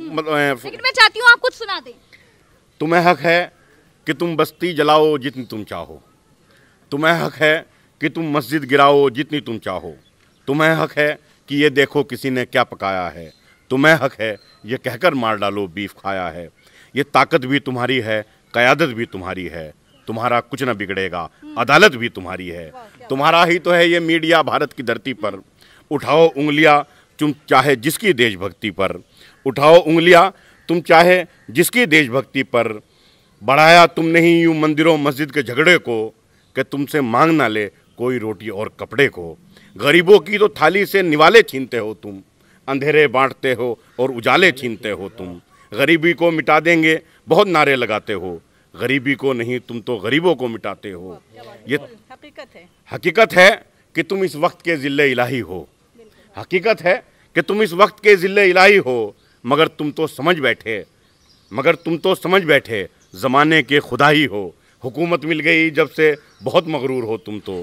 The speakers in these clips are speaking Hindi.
लेकिन मैं चाहती हूँ आप कुछ सुना दें तुम्हें हक है कि तुम बस्ती जलाओ जितनी तुम चाहो तुम्हें हक है कि तुम मस्जिद गिराओ जितनी तुम चाहो तुम्हें हक है कि ये देखो किसी ने क्या पकाया है तुम्हें हक है ये कहकर मार डालो बीफ खाया है ये ताकत भी तुम्हारी है क़्यादत भी तुम्हारी है तुम्हारा कुछ ना बिगड़ेगा हम्म। अदालत भी तुम्हारी है तुम्हारा ही तो है ये मीडिया भारत की धरती पर उठाओ उंगलियां तुम चाहे जिसकी देशभक्ति पर उठाओ उंगलियां तुम चाहे जिसकी देशभक्ति पर बढ़ाया तुम नहीं यूँ मंदिरों मस्जिद के झगड़े को कि तुमसे मांग ना ले कोई रोटी और कपड़े को गरीबों की तो थाली से निवाले छीनते हो तुम अंधेरे बांटते हो और उजाले छीनते हो तुम गरीबी को मिटा देंगे बहुत नारे लगाते हो गरीबी को नहीं तुम तो गरीबों को मिटाते हो ये हकीकत है हकीकत है कि तुम इस वक्त के ज़िले इलाही हो हकीकत है कि तुम इस वक्त के ज़िले इलाही हो मगर तुम तो समझ बैठे मगर तुम तो समझ बैठे ज़माने के खुदा ही हो हुकूमत मिल गई जब से बहुत मगरूर हो तुम तो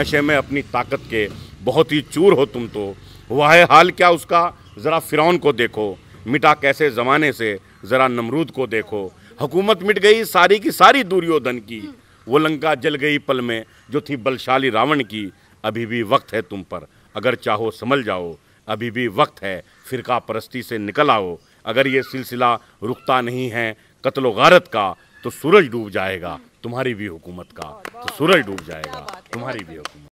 नशे में अपनी ताकत के बहुत ही चूर हो तुम तो हुआ है हाल क्या उसका ज़रा फ़िरौन को देखो मिटा कैसे ज़माने से ज़रा नमरूद को देखो हुकूमत मिट गई सारी की सारी दुर्योधन की वो लंका जल गई पल में जो थी बलशाली रावण की अभी भी वक्त है तुम पर अगर चाहो समझ जाओ अभी भी वक्त है फ़िरका परस्ती से निकल आओ अगर ये सिलसिला रुकता नहीं है कत्लो गारत का तो सूरज डूब जाएगा तुम्हारी भी हुकूमत का तो सूरज डूब जाएगा तुम्हारी भी हुकूमत